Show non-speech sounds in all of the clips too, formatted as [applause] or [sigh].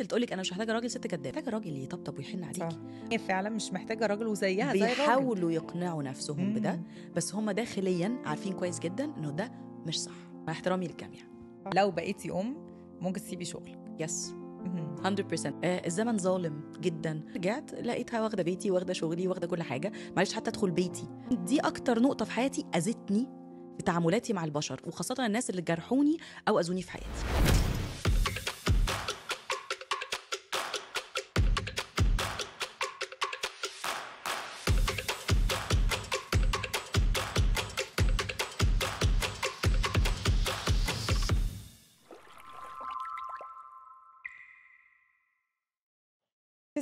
اللي تقول لك انا مش محتاجه راجل ست كداب محتاجه راجل يطبطب ويحن عليكي هي فعلا مش محتاجه راجل وزيها زي بيحاولوا يقنعوا نفسهم مم. بده بس هم داخليا عارفين كويس جدا انه ده مش صح مع احترامي للجميع يعني. لو بقيتي ام ممكن تسيبي شغلك يس 100% آه الزمن ظالم جدا رجعت لقيتها واخده بيتي واخده شغلي واخده كل حاجه معلش حتى ادخل بيتي دي اكتر نقطه في حياتي اذتني في تعاملاتي مع البشر وخاصه الناس اللي جرحوني او اذوني في حياتي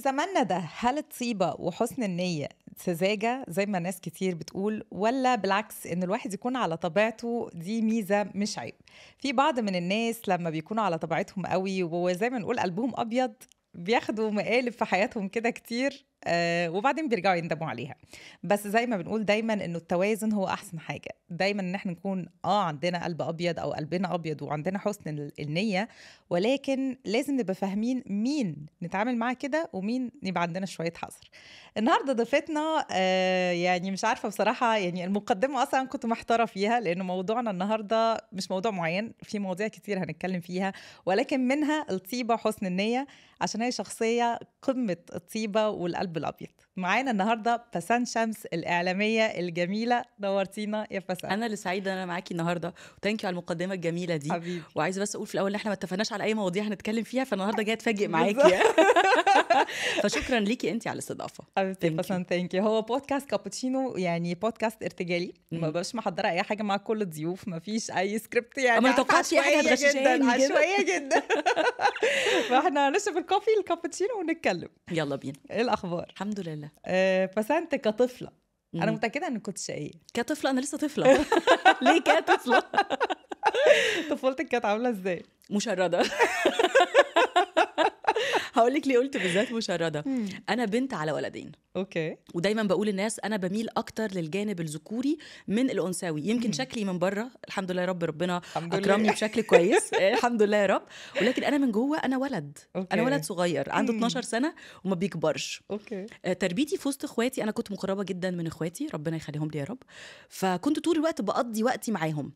زماننا ده هل الطيبة وحسن النية سذاجة زي ما ناس كتير بتقول ولا بالعكس إن الواحد يكون على طبيعته دي ميزة مش عيب في بعض من الناس لما بيكونوا على طبيعتهم قوي وزي ما نقول قلبهم أبيض بياخدوا مقالب في حياتهم كده كتير آه، وبعدين بيرجعوا يندموا عليها بس زي ما بنقول دايما انه التوازن هو احسن حاجه دايما ان احنا نكون اه عندنا قلب ابيض او قلبنا ابيض وعندنا حسن النيه ولكن لازم نبقى فاهمين مين نتعامل معاه كده ومين يبقى عندنا شويه حذر النهارده ضيفتنا آه يعني مش عارفه بصراحه يعني المقدمه اصلا كنت محتاره فيها لانه موضوعنا النهارده مش موضوع معين في مواضيع كتير هنتكلم فيها ولكن منها الطيبه حسن النيه عشان هي شخصيه قمه الطيبه والقلب الابيض معانا النهارده فسان شمس الاعلاميه الجميله نورتينا يا فسان انا اللي سعيده انا معاكي النهارده وثانك على المقدمه الجميله دي حبيبي وعايزه بس اقول في الاول ان احنا ما اتفقناش على اي مواضيع هنتكلم فيها فالنهارده جايه اتفاجئ معاكي [laughs] فشكرا ليكي انت على الاستضافه حبيبتي فسان ثانك هو بودكاست كابتشينو يعني بودكاست ارتجالي ما بقاش محضره اي حاجه مع كل الضيوف ما فيش اي سكريبت يعني ما توقعتش اي حاجه جدا عشوائيه جدا [laughs] فاحنا هنشرب الكوفي الكابتشينو ونتكلم يلا بينا ايه الاخبار الصور الحمد لله آه فسانت كطفله انا متاكده انك كنت شقيه كطفله انا لسه طفله [laughs] ليه كطفله [laughs] طفولتك كانت عامله ازاي مشرده [laughs] هقول لك ليه قلت بالذات مشرده انا بنت على ولدين اوكي ودايما بقول الناس انا بميل اكتر للجانب الذكوري من الانثوي يمكن شكلي من بره الحمد لله يا رب ربنا اكرمني بشكل كويس [laughs] الحمد لله يا رب ولكن انا من جوه انا ولد أوكي. انا ولد صغير عنده 12 سنه وما بيكبرش اوكي آه، تربيتي في وسط اخواتي انا كنت مقربه جدا من اخواتي ربنا يخليهم لي يا رب فكنت طول الوقت بقضي وقتي معاهم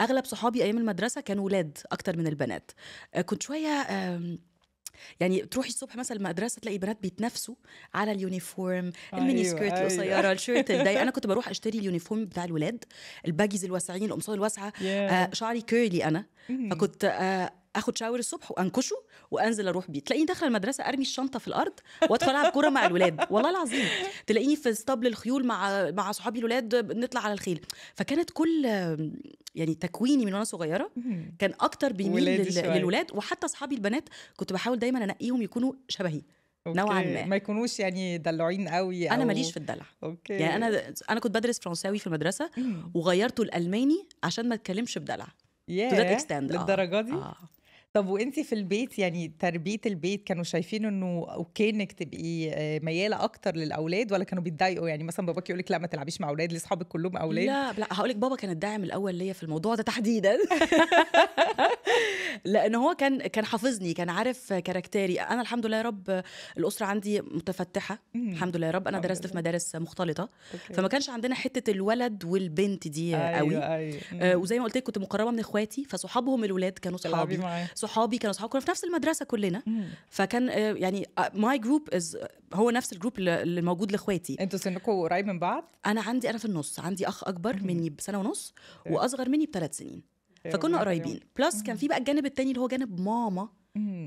اغلب صحابي ايام المدرسه كانوا ولاد اكتر من البنات آه، كنت شويه يعني تروحي الصبح مثلا المدرسه تلاقي بنات بيتنافسوا على اليونيفورم أيوة، الميني أيوة القصيره أيوة. [laughs] الشيرت الضيق انا كنت بروح اشتري اليونيفورم بتاع الولاد الباجيز الواسعين القمصان الواسعه آه، yeah. آه شعري كيرلي انا فكنت آه اخد شاور الصبح وانكشه وانزل اروح بيه تلاقيني داخله المدرسه ارمي الشنطه في الارض وادخل العب كوره مع الولاد والله العظيم تلاقيني في اسطبل الخيول مع مع صحابي الولاد نطلع على الخيل فكانت كل يعني تكويني من وانا صغيره كان اكتر بيميل لل... للولاد وحتى اصحابي البنات كنت بحاول دايما انقيهم يكونوا شبهي نوعا ما ما يكونوش يعني دلوعين قوي أو... انا ماليش في الدلع اوكي يعني انا انا كنت بدرس فرنساوي في المدرسه وغيرته الالماني عشان ما اتكلمش بدلع yeah. آه. للدرجه دي آه. طب وانت في البيت يعني تربيه البيت كانوا شايفين انه اوكي انك تبقي آه، مياله اكتر للاولاد ولا كانوا بيتضايقوا يعني مثلا باباك يقول لك لا ما تلعبيش مع اولاد لاصحابك كلهم اولاد لا لا هقول لك بابا كان الداعم الاول ليا في الموضوع ده تحديدا [laughs] لان هو كان كان حافظني كان عارف كاركتيري انا الحمد لله يا رب الاسره عندي متفتحه الحمد لله يا رب انا درست في مدارس مختلطه فما كانش عندنا حته الولد والبنت دي قوي أيوة. أيوة. آه، وزي ما قلت لك كنت مقربه من اخواتي فصحابهم الاولاد كانوا صحابي صحابي كانوا صحابي كنا في نفس المدرسه كلنا مم. فكان آه، يعني ماي آه، جروب آه، هو نفس الجروب اللي موجود لاخواتي انتوا سنكم قريب من بعض انا عندي انا في النص عندي اخ اكبر مم. مني بسنه ونص واصغر مني بثلاث سنين فكنا قريبين بلس كان في بقى الجانب التاني اللي هو جانب ماما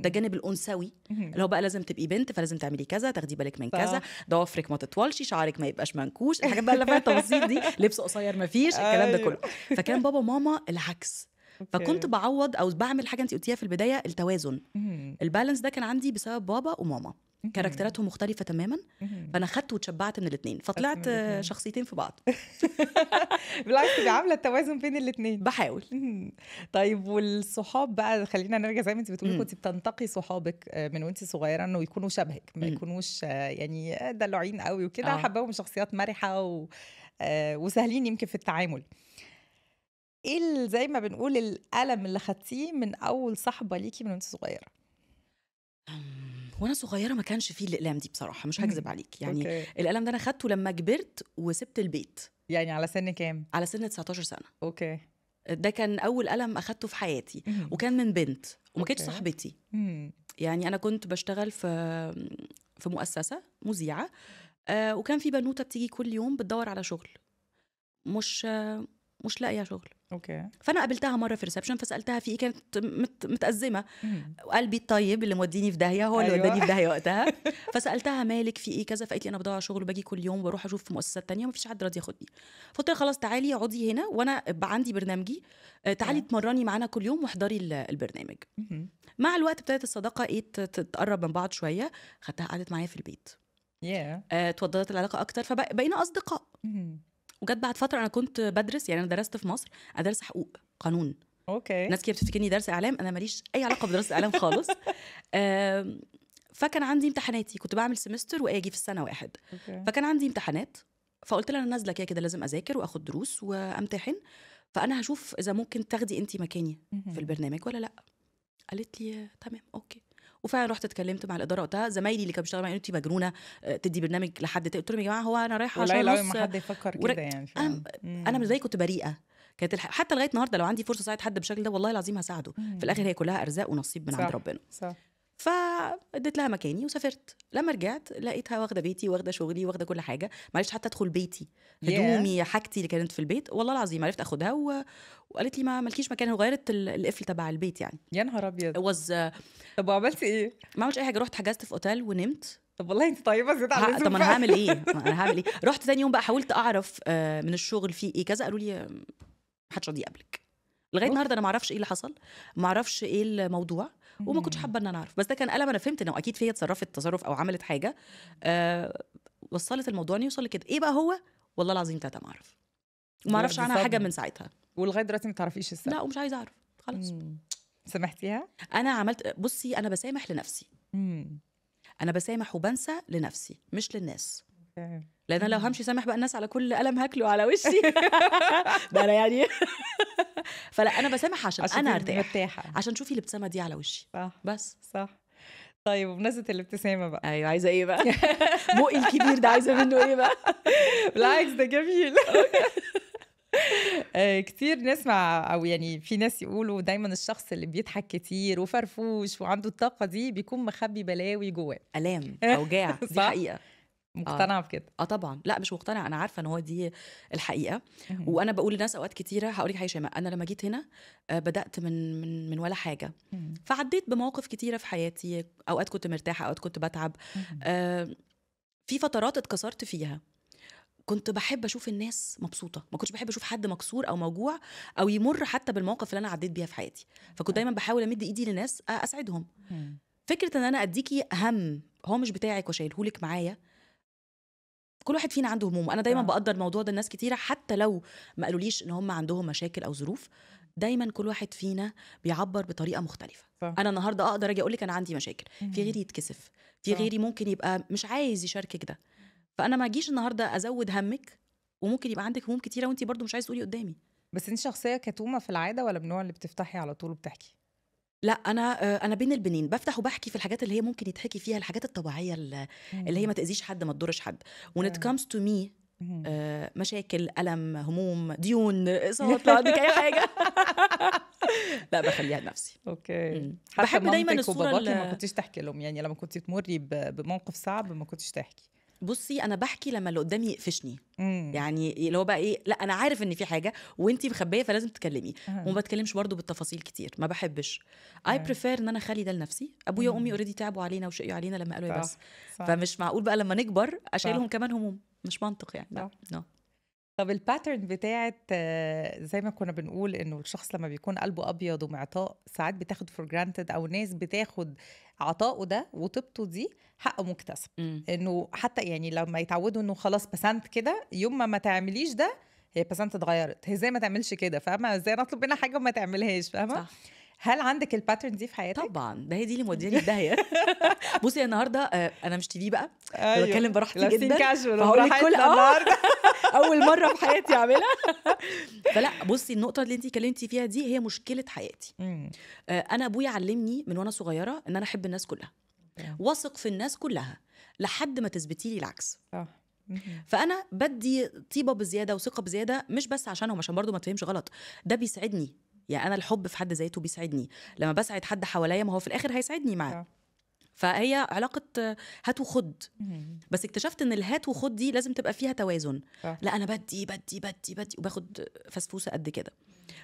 ده جانب الانثوي اللي هو بقى لازم تبقي بنت فلازم تعملي كذا تاخدي بالك من كذا ضوافرك ما تطولش شعرك ما يبقاش منكوش الحاجات بقى اللي فيها التفاصيل دي [laughs] لبس قصير ما فيش الكلام ده أيوه. كله فكان بابا وماما العكس فكنت بعوض او بعمل حاجه انت قلتيها في البدايه التوازن البالانس ده كان عندي بسبب بابا وماما كاركتراتهم مختلفة تماما فأنا خدت وتشبعت من الاثنين فطلعت شخصيتين في بعض [laughs] بالعكس دي عاملة التوازن بين الاثنين بحاول طيب والصحاب بقى خلينا نرجع زي ما انت بتقولي كنت بتنتقي صحابك آه، من وانت صغيرة انه يكونوا شبهك ما يكونوش آه، يعني آه، دلوعين قوي وكده آه. حباهم شخصيات مرحة و... وسهلين يمكن في التعامل إيه زي ما بنقول الألم اللي خدتيه من أول صحبه ليكي من وأنتِ صغيرة؟ وانا صغيره ما كانش فيه الالام دي بصراحه مش هكذب عليك يعني أوكي. الالم ده انا خدته لما كبرت وسبت البيت يعني على سن كام على سن 19 سنه اوكي ده كان اول الم اخدته في حياتي مم. وكان من بنت وما كانتش صاحبتي يعني انا كنت بشتغل في في مؤسسه مذيعه آه وكان في بنوته بتيجي كل يوم بتدور على شغل مش مش لاقيه شغل اوكي فانا قابلتها مره في ريسبشن فسالتها في ايه كانت مت متازمه وقلبي الطيب اللي موديني في داهيه هو اللي أيوة. وداني في داهيه [laughs] وقتها فسالتها مالك في ايه كذا فقالت لي انا بدور على شغل وباجي كل يوم واروح اشوف في مؤسسات تانية ومفيش حد راضي ياخدني فقلت لها خلاص تعالي اقعدي هنا وانا عندي برنامجي آه، تعالي اتمرني معانا كل يوم واحضري البرنامج مع الوقت ابتدت الصداقه ايه تتقرب من بعض شويه خدتها قعدت معايا في البيت yeah. اتوضلت آه، العلاقه اكتر فبقينا اصدقاء وجت بعد فتره انا كنت بدرس يعني انا درست في مصر انا حقوق قانون اوكي ناس كتير بتفتكرني درس اعلام انا ماليش اي علاقه بدراسه اعلام خالص [laughs] فكان عندي امتحاناتي كنت بعمل سمستر واجي في السنه واحد أوكي. فكان عندي امتحانات فقلت لها انا نازله كده كده لازم اذاكر واخد دروس وامتحن فانا هشوف اذا ممكن تاخدي انت مكاني في البرنامج ولا لا قالت لي تمام اوكي وفعلا رحت اتكلمت مع الاداره وقتها زمايلي اللي كانوا بيشتغلوا معايا انت مجنونه آه، تدي برنامج لحد قلت لهم يا جماعه هو انا رايحه عشان لا ما حد يفكر كده يعني انا انا بالنسبه لي كنت بريئه كانت الح... حتى لغايه النهارده لو عندي فرصه اساعد حد بالشكل ده والله العظيم هساعده مم. في الاخر هي كلها ارزاق ونصيب من صح. عند ربنا صح. فاديت لها مكاني وسافرت لما رجعت لقيتها واخده بيتي واخده شغلي واخده كل حاجه معلش حتى ادخل بيتي هدومي yeah. حاجتي اللي كانت في البيت والله العظيم عرفت اخدها و... وقالت لي ما مالكيش مكان وغيرت القفل تبع البيت يعني يا نهار ابيض وز طب وعملتي ايه؟ ما عملتش اي حاجه رحت حجزت في اوتيل ونمت طب والله انت طيبه زياده عن اللزوم طب انا هعمل ايه؟ [laughs] انا هعمل ايه؟ رحت ثاني يوم بقى حاولت اعرف آه، من الشغل فيه ايه كذا قالوا لي محدش راضي يقابلك لغايه النهارده انا ما اعرفش ايه اللي حصل ما اعرفش ايه الموضوع وما كنتش حابه ان انا اعرف بس ده كان قلم انا فهمت انه اكيد فيها اتصرفت تصرف او عملت حاجه أه وصلت الموضوع انه يوصل لكده ايه بقى هو والله العظيم تاتا ما اعرف وما اعرفش عنها حاجه من ساعتها ولغايه دلوقتي ما تعرفيش السبب لا ومش عايزه اعرف خلاص سامحتيها انا عملت بصي انا بسامح لنفسي مم. انا بسامح وبنسى لنفسي مش للناس لان انا لو همشي سامح بقى الناس على كل قلم هاكله على وشي ده [laughs] انا يعني [laughs] فلا انا بسامح عشان, عشان انا ارتاح مرتاحه عشان شوفي الابتسامه دي على وشي صح بس صح طيب وبمناسبه الابتسامه بقى ايوه عايزه ايه بقى؟ بقي [laughs] الكبير ده عايزه منه ايه بقى؟ بالعكس ده جميل آه، كتير نسمع او يعني في ناس يقولوا دايما الشخص اللي بيضحك كتير وفرفوش وعنده الطاقه دي بيكون مخبي بلاوي جواه الام اوجاع دي حقيقه مقتنعه آه. بكده اه طبعا لا مش مقتنعه انا عارفه ان هو دي الحقيقه وانا بقول لناس اوقات كتيره هقول لك حاجه شيماء انا لما جيت هنا آه، بدات من من من ولا حاجه فعديت بمواقف كتيره في حياتي اوقات كنت مرتاحه اوقات كنت بتعب آه في فترات اتكسرت فيها كنت بحب اشوف الناس مبسوطه ما كنتش بحب اشوف حد مكسور او موجوع او يمر حتى بالمواقف اللي انا عديت بيها في حياتي فكنت دايما بحاول امد ايدي لناس آه، اسعدهم فكره ان انا اديكي هم هو مش بتاعك وشايلهولك معايا كل واحد فينا عنده هموم انا دايما آه. بقدر الموضوع ده الناس كتيره حتى لو ما قالوليش ان هم عندهم مشاكل او ظروف دايما كل واحد فينا بيعبر بطريقه مختلفه صح. انا النهارده اقدر اجي اقول لك انا عندي مشاكل في غيري يتكسف في غيري ممكن يبقى مش عايز يشاركك ده فانا ما اجيش النهارده ازود همك وممكن يبقى عندك هموم كتيره وانت برضو مش عايز تقولي قدامي بس انت شخصيه كتومه في العاده ولا من النوع اللي بتفتحي على طول وبتحكي لا انا آه، انا بين البنين بفتح وبحكي في الحاجات اللي هي ممكن يتحكي فيها الحاجات الطبيعيه إمم. اللي هي ما تاذيش حد ما تضرش حد when it comes to me إمم. آه، مشاكل الم هموم ديون اصابات [laughs] عندك اي حاجه [laughs] لا بخليها لنفسي اوكي إمم. بحب دايما الصوره اللي ما كنتيش تحكي لهم يعني لما كنتي تمري بموقف صعب ما كنتيش تحكي بصي انا بحكي لما اللي قدامي يقفشني مم. يعني اللي هو بقى ايه لا انا عارف ان في حاجه وانت مخبيه فلازم تتكلمي أه. وما بتكلمش برضه بالتفاصيل كتير ما بحبش اي أه. بريفير ان انا اخلي ده لنفسي ابويا إمم. وامي اوريدي تعبوا علينا وشقيوا علينا لما قالوا إيه بس فمش معقول بقى لما نكبر اشيلهم كمان هموم مش منطق يعني لا لا. طب الباترن بتاعت آه، زي ما كنا بنقول انه الشخص لما بيكون قلبه ابيض ومعطاء ساعات بتاخد فور جرانتد او ناس بتاخد عطاءه ده وطيبته دي حق مكتسب انه حتى يعني لما يتعودوا انه خلاص بسنت كده يوم ما ما تعمليش ده هي بسنت اتغيرت هي ازاي ما تعملش كده فاهمه ازاي نطلب منها حاجه وما تعملهاش فاهمه هل عندك الباترن دي في حياتك؟ طبعا ده هي دي اللي مودياني لي [laughs] الداهيه بصي النهارده آه، انا مش تي في بقى أيوه. بتكلم براحتي جدا فهقول لك كل آه. النهارده [laughs] اول مره في حياتي اعملها [laughs] فلا بصي النقطه اللي انت كلمتي فيها دي هي مشكله حياتي آه، انا ابويا علمني من وانا صغيره ان انا احب الناس كلها واثق في الناس كلها لحد ما تثبتي لي العكس فانا بدي طيبه بزياده وثقه بزياده مش بس عشانهم عشان برضو ما تفهمش غلط ده بيسعدني يعني انا الحب في حد ذاته بيسعدني لما بسعد حد حواليا ما هو في الاخر هيسعدني معاه آه. فهي علاقة هات وخد بس اكتشفت ان الهات وخد دي لازم تبقى فيها توازن آه. لا انا بدي بدي بدي بدي وباخد فسفوسة قد كده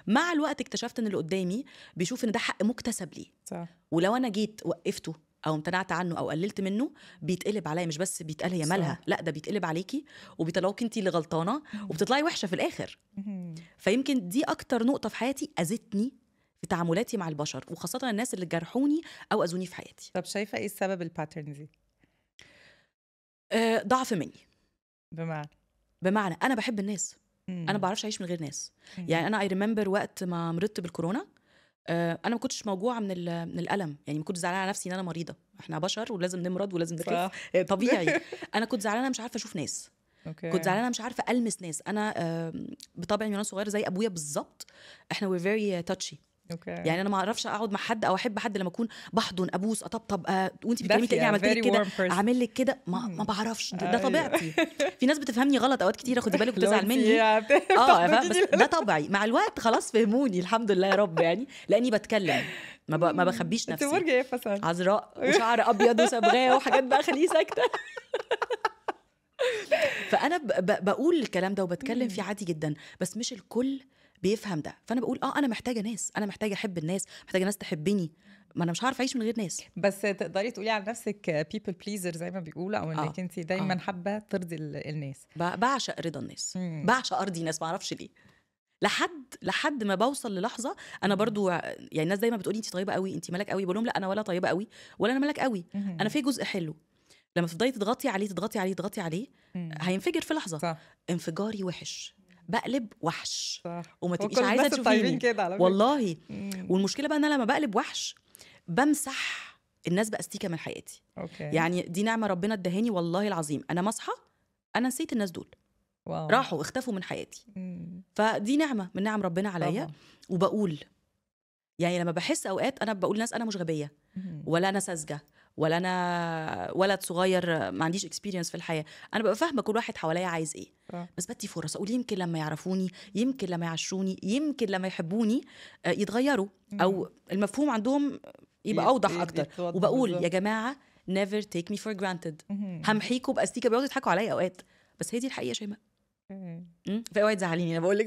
مع الوقت اكتشفت ان اللي قدامي بيشوف ان ده حق مكتسب ليه صح. ولو انا جيت وقفته او امتنعت عنه او قللت منه بيتقلب عليا مش بس بيتقال هي مالها لا ده بيتقلب عليكي وبيطلعوك انت اللي غلطانه وبتطلعي وحشه في الاخر فيمكن دي اكتر نقطه في حياتي اذتني في تعاملاتي مع البشر وخاصه الناس اللي جرحوني او اذوني في حياتي طب شايفه ايه السبب الباترن دي أه ضعف مني بمعنى بمعنى انا بحب الناس انا ما بعرفش اعيش من غير ناس يعني انا اي ريمبر وقت ما مرضت بالكورونا آه، انا ما كنتش موجوعه من من الالم يعني ما كنتش زعلانه على نفسي ان انا مريضه احنا بشر ولازم نمرض ولازم نخف آه، طبيعي [laughs] انا كنت زعلانه مش عارفه اشوف ناس أوكي. كنت زعلانه مش عارفه المس ناس انا بطبعي من وانا صغيره زي ابويا بالظبط احنا وير فيري تاتشي أوكي. يعني انا ما اعرفش اقعد مع حد او احب حد لما اكون بحضن ابوس اطبطب أه وانت بتكلمي كده عملت لك كده اعمل لك كده ما, ما بعرفش ده, ده أيوه. طبيعتي في ناس بتفهمني غلط اوقات كتير خدي بالك وتزعل مني يعني اه [laughs] بس ده طبعي مع الوقت خلاص فهموني الحمد لله يا رب يعني لاني بتكلم ما ب... ما بخبيش نفسي انت ايه عذراء [laughs] وشعر ابيض وصبغاه وحاجات بقى خليه ساكته [laughs] فانا ب... ب... بقول الكلام ده وبتكلم فيه عادي جدا بس مش الكل بيفهم ده فانا بقول اه انا محتاجه ناس انا محتاجه احب الناس محتاجه ناس تحبني ما انا مش هعرف اعيش من غير ناس بس تقدري تقولي على نفسك بيبل بليزر زي ما بيقولوا او انك آه. انت دايما آه. حابه ترضي الناس بعشق رضا الناس مم. بعشق ارضي ناس ما اعرفش ليه لحد لحد ما بوصل للحظه انا برضو يعني الناس دايما بتقولي انت طيبه قوي انت ملك قوي بقول لهم لا انا ولا طيبه قوي ولا انا ملك قوي مم. انا في جزء حلو لما تفضلي تضغطي عليه تضغطي عليه تضغطي عليه هينفجر في لحظه صح. انفجاري وحش بقلب وحش صح. وما تبقيش عايزه تشوفيني والله مم. والمشكله بقى ان انا لما بقلب وحش بمسح الناس باستيكه من حياتي أوكي. يعني دي نعمه ربنا ادهاني والله العظيم انا مصحى انا نسيت الناس دول واو. راحوا اختفوا من حياتي مم. فدي نعمه من نعم ربنا عليا وبقول يعني لما بحس اوقات انا بقول ناس انا مش غبيه ولا انا ساذجه ولا انا ولد صغير ما عنديش اكسبيرينس في الحياه انا ببقى فاهمه كل واحد حواليا عايز ايه أه. بس بدي فرص اقول يمكن لما يعرفوني يمكن لما يعشروني يمكن لما يحبوني آه، يتغيروا او المفهوم عندهم يبقى اوضح اكتر وبقول يا جماعه never take me for granted همحيكوا باستيكه بيقعدوا يضحكوا عليا اوقات بس هي دي الحقيقه شيماء في اوقات تزعليني انا بقول لك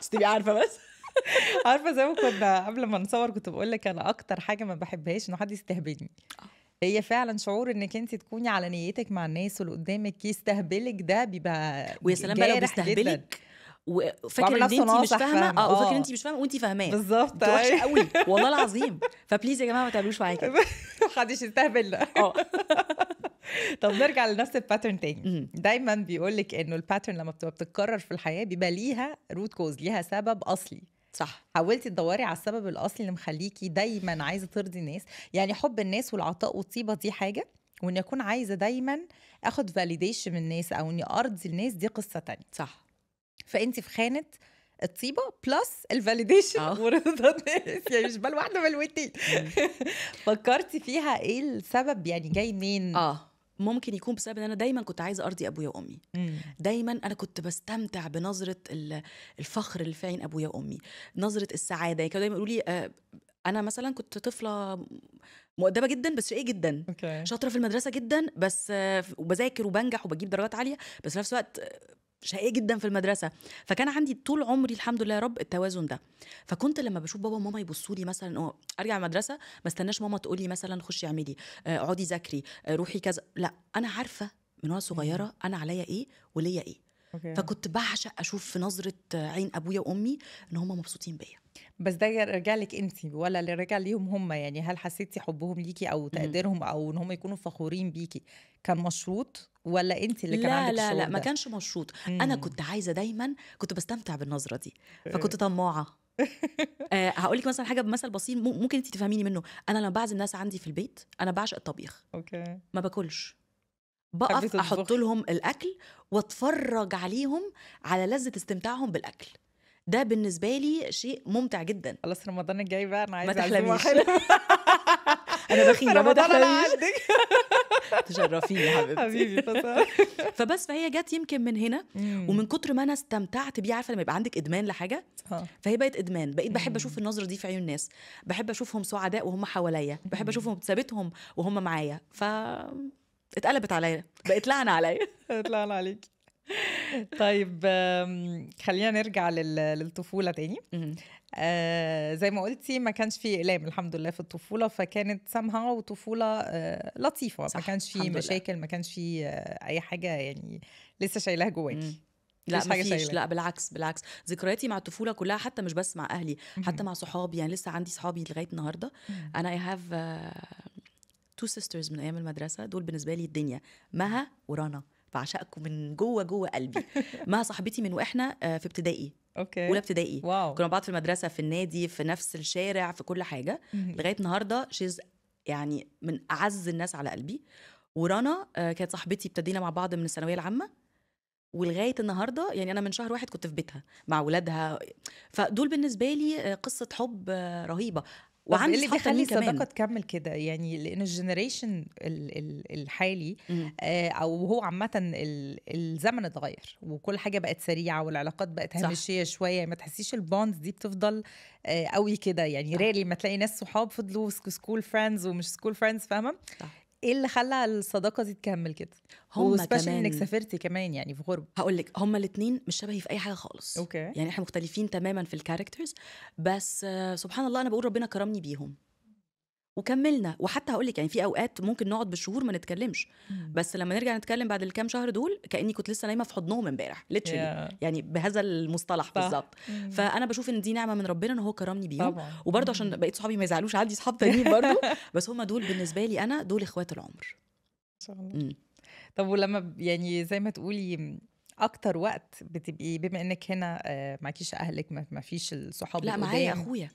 بس تبقي [laughs] عارفه بس [laughs] عارفه زي ما كنا قبل ما نصور كنت بقول لك انا اكتر حاجه ما بحبهاش ان حد يستهبلني آه. هي فعلا شعور انك انت تكوني على نيتك مع الناس واللي قدامك يستهبلك ده بيبقى ويا سلام بقى لو بيستهبلك وفاكر ان انت مش فاهمه اه وفاكر ان آه. انت مش فاهمه وانت فاهماه بالظبط وحشه قوي أيوه. والله العظيم فبليز يا جماعه ما تعملوش معايا كده [laughs] محدش يستهبلنا اه [laughs] طب نرجع لنفس الباترن تاني دايما بيقول لك انه الباترن لما بتبقى بتتكرر في الحياه بيبقى ليها روت كوز ليها سبب اصلي صح حاولتي تدوري على السبب الاصلي اللي مخليكي دايما عايزه ترضي الناس يعني حب الناس والعطاء والطيبه دي حاجه واني اكون عايزه دايما اخد فاليديشن من الناس او اني ارضي الناس دي قصه تانية صح فانت في خانه الطيبه بلس الفاليديشن آه. ورضا الناس يعني مش بال واحده بل [laughs] فكرتي فيها ايه السبب يعني جاي منين؟ اه ممكن يكون بسبب ان انا دايما كنت عايزه ارضي ابويا وامي دايما انا كنت بستمتع بنظره الفخر اللي في عين ابويا وامي نظره السعاده يعني كانوا دايما يقولوا لي آه، انا مثلا كنت طفله مؤدبه جدا بس شقيه جدا okay. شاطره في المدرسه جدا بس آه، وبذاكر وبنجح وبجيب درجات عاليه بس في نفس الوقت شقيه جدا في المدرسه فكان عندي طول عمري الحمد لله يا رب التوازن ده فكنت لما بشوف بابا وماما يبصوا لي مثلا ارجع المدرسه ما استناش ماما تقول لي مثلا خشي اعملي آه، اقعدي ذاكري آه، روحي كذا لا انا عارفه من وانا صغيره انا عليا ايه وليا ايه أوكي. فكنت بعشق اشوف في نظره عين ابويا وامي ان هم مبسوطين بيا بس ده رجع لك انت ولا اللي رجع ليهم هم يعني هل حسيتي حبهم ليكي او إمم. تقديرهم او ان هم يكونوا فخورين بيكي كان مشروط ولا انت اللي كان لا عندك لا لا ما كانش مشروط مم. انا إمم. كنت عايزه دايما كنت بستمتع بالنظره دي إيه. فكنت طماعه [laughs] هقول آه، لك مثلا حاجه بمثل بسيط ممكن انت تفهميني منه انا لما بعزم ناس عندي في البيت انا بعشق الطبيخ اوكي ما باكلش بقف احط لهم الاكل واتفرج عليهم على لذه استمتاعهم بالاكل ده بالنسبه لي شيء ممتع جدا خلاص رمضان الجاي بقى انا عايزه ما تحلميش [laughs] انا بخيله أنا عندك [laughs] تشرفيني يا حبيبتي حبيبي [laughs] فبس فهي جت يمكن من هنا ومن كتر ما انا استمتعت بيه عارفه لما يبقى عندك ادمان لحاجه فهي بقت ادمان بقيت بحب اشوف النظره دي في عيون الناس بحب اشوفهم سعداء وهم حواليا بحب اشوفهم ثابتهم وهم معايا ف اتقلبت عليا بقت لعنه عليا اتلعن عليكي [laughs] طيب خلينا نرجع للطفوله تاني آه زي ما قلتي ما كانش في اقلام الحمد لله في الطفوله فكانت سامها وطفوله آه لطيفه ما كانش في مشاكل لله. ما كانش في آه اي حاجه يعني لسه شايلاها جواكي لا مفيش لا بالعكس بالعكس ذكرياتي مع الطفوله كلها حتى مش بس مع اهلي حتى مع صحابي يعني لسه عندي صحابي لغايه النهارده انا اي هاف تو سيسترز من ايام المدرسه دول بالنسبه لي الدنيا مها ورنا بعشقكم من جوه جوه قلبي [laughs] مع صاحبتي من واحنا آه، في ابتدائي اوكي اولى ابتدائي واو كنا بعض في المدرسه في النادي في نفس الشارع في كل حاجه لغايه النهارده شيز يعني من اعز الناس على قلبي ورنا آه، كانت صاحبتي ابتدينا مع بعض من الثانويه العامه ولغايه النهارده يعني انا من شهر واحد كنت في بيتها مع ولادها فدول بالنسبه لي آه، قصه حب رهيبه إيه وعندي اللي بيخلي صداقه تكمل كده يعني لان الجنريشن الحالي آه او هو عامه الزمن اتغير وكل حاجه بقت سريعه والعلاقات بقت هامشيه شويه ما تحسيش البوندز دي بتفضل آه قوي كده يعني ريلي ما تلاقي ناس صحاب فضلوا سكول فريندز ومش سكول فريندز فاهمه ايه اللي خلى الصداقه دي تكمل كده هم كمان انك سافرتي كمان يعني في غرب هقول لك هما الاثنين مش شبهي في اي حاجه خالص اوكي يعني احنا مختلفين تماما في الكاركترز بس سبحان الله انا بقول ربنا كرمني بيهم وكملنا وحتى هقول لك يعني في اوقات ممكن نقعد بالشهور ما نتكلمش بس لما نرجع نتكلم بعد الكام شهر دول كاني كنت لسه نايمه في حضنهم امبارح ليتشلي yeah. يعني بهذا المصطلح بالظبط فانا بشوف ان دي نعمه من ربنا ان هو كرمني بيهم طبعا. وبرضه عشان بقيت صحابي ما يزعلوش عندي صحاب تانيين [laughs] برضه بس هم دول بالنسبه لي انا دول اخوات العمر شاء الله طب ولما يعني زي ما تقولي اكتر وقت بتبقي بما انك هنا آه، معكيش اهلك ما فيش الصحاب لا معايا اخويا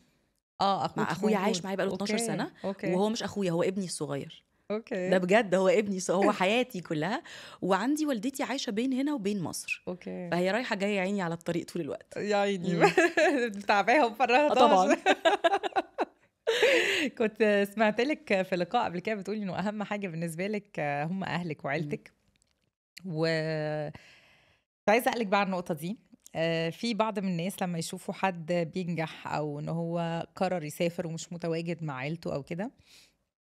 اه مع اخويا عايش معايا بقاله 12 سنه أوكي. وهو مش اخويا هو ابني الصغير اوكي ده بجد هو ابني هو حياتي كلها وعندي والدتي عايشه بين هنا وبين مصر اوكي فهي رايحه جايه عيني على الطريق طول الوقت يا عيني [laughs] تعباها وفرها آه، طبعا [laughs] كنت سمعت لك في لقاء قبل كده بتقولي انه اهم حاجه بالنسبه لك هم اهلك وعيلتك و عايزه اسالك بقى على النقطه دي آه، في بعض من الناس لما يشوفوا حد بينجح او ان هو قرر يسافر ومش متواجد مع عيلته او كده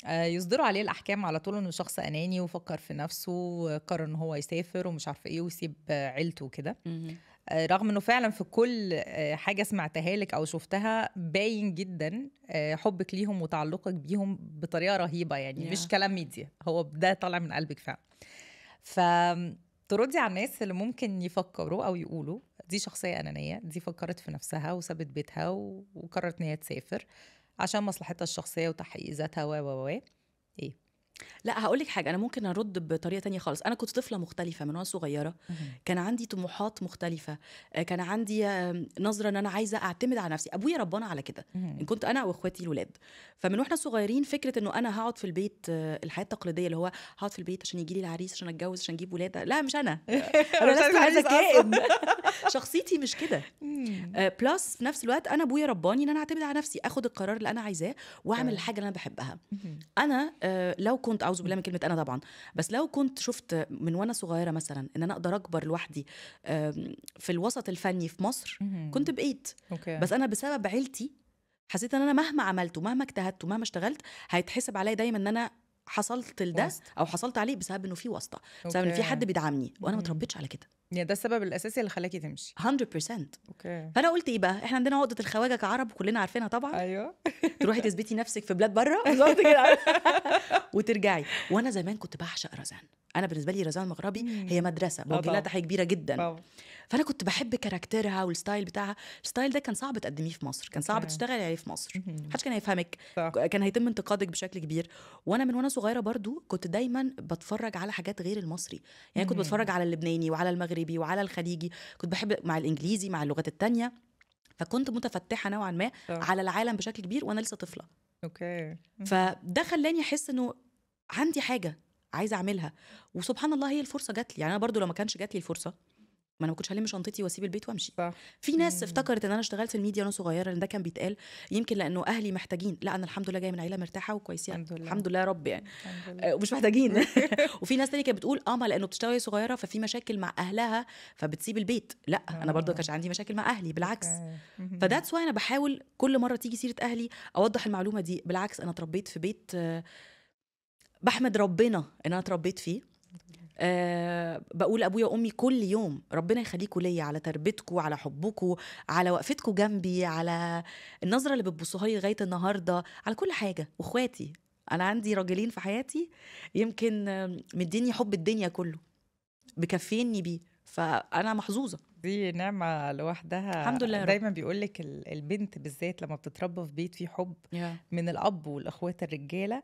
آه، يصدروا عليه الاحكام على طول انه شخص اناني وفكر في نفسه وقرر ان هو يسافر ومش عارف ايه ويسيب عيلته وكده آه، رغم انه فعلا في كل حاجه سمعتها لك او شفتها باين جدا حبك ليهم وتعلقك بيهم بطريقه رهيبه يعني yeah. مش كلام ميديا هو ده طالع من قلبك فعلا ف تردي على الناس اللي ممكن يفكروا او يقولوا دي شخصية أنانية دي فكرت في نفسها وسابت بيتها وقررت إن هي تسافر عشان مصلحتها الشخصية وتحقيق ذاتها و و و إيه لأ هقول لِك حاجة، أنا ممكن أرُدّ بطريقة تانية خالص، أنا كنت طفلة مختلفة من وأنا صغيرة، كان عندي طموحات مختلفة، آه، كان عندي نظرة إن أنا عايزة أعتمد على نفسي، أبويا ربّانا على كده، إن كنت أنا وأخواتي الولاد، فمن وإحنا صغيرين فكرة إنه أنا هقعد في البيت آه، الحياة التقليدية اللي هو هقعد في البيت عشان يجي لي العريس، عشان أتجوّز، عشان أجيب ولاد، لأ مش أنا، [laughs] أنا مش عايزه كائن، [laughs] شخصيتي مش كده، بلس آه، في نفس الوقت أنا أبويا ربّاني إن أنا أعتمد على نفسي، آخُد القرار اللي أنا عايزاه، وأعمل الحاجة اللي أنا بحبها أنا لو كنت كنت اعوذ بالله من كلمه انا طبعا بس لو كنت شفت من وانا صغيره مثلا ان انا اقدر اكبر لوحدي في الوسط الفني في مصر كنت بقيت بس انا بسبب عيلتي حسيت ان انا مهما عملت ومهما اجتهدت ومهما اشتغلت هيتحسب عليا دايما ان انا حصلت لده او حصلت عليه بسبب انه في واسطه بسبب ان في حد بيدعمني وانا ما اتربيتش على كده يعني ده السبب الاساسي اللي خلاكي تمشي 100% اوكي فانا قلت ايه بقى احنا عندنا عقده الخواجه كعرب كلنا عارفينها طبعا ايوه [laughs] تروحي تثبتي نفسك في بلاد بره [laughs] بالظبط كده [laughs] وترجعي وانا زمان كنت بعشق رزان انا بالنسبه لي رزان المغربي هي مدرسه موجه لها تحيه كبيره جدا طبعا. فانا كنت بحب كاركترها والستايل بتاعها الستايل ده كان صعب تقدميه في مصر كان صعب تشتغلي عليه في مصر محدش كان هيفهمك كان هيتم انتقادك بشكل كبير وانا من وانا صغيره برضو كنت دايما بتفرج على حاجات غير المصري يعني كنت بتفرج على اللبناني وعلى المغربي وعلى الخليجي كنت بحب مع الانجليزي مع اللغات التانية فكنت متفتحه نوعا ما على العالم بشكل كبير وانا لسه طفله اوكي فده خلاني احس انه عندي حاجه عايزه اعملها وسبحان الله هي الفرصه جات لي يعني انا برضو لو ما كانش جات لي الفرصه ما انا ما كنتش هلم شنطتي واسيب البيت وامشي صح. في ناس افتكرت ان انا اشتغلت في الميديا وانا صغيره لان ده كان بيتقال يمكن لانه اهلي محتاجين لا انا الحمد لله جايه من عيله مرتاحه وكويسين يعني. الحمد لله الحمد لله يا رب يعني آه، ومش محتاجين [laughs] [laughs] وفي ناس تانية كانت بتقول اه ما لانه بتشتغلي صغيره ففي مشاكل مع اهلها فبتسيب البيت لا أوه. انا آه. برضو كانش عندي مشاكل مع اهلي بالعكس فذاتس واي انا بحاول كل مره تيجي سيره اهلي اوضح المعلومه دي بالعكس انا اتربيت في بيت آه، بحمد ربنا ان انا اتربيت فيه أه بقول ابويا وامي كل يوم ربنا يخليكم ليا على تربيتكم على حبكم على وقفتكم جنبي على النظره اللي بتبصوها لي لغايه النهارده على كل حاجه واخواتي انا عندي راجلين في حياتي يمكن مديني حب الدنيا كله مكفيني بيه فانا محظوظه دي نعمه لوحدها الحمد لله دايما بيقول لك البنت بالذات لما بتتربى في بيت فيه حب yeah. من الاب والاخوات الرجاله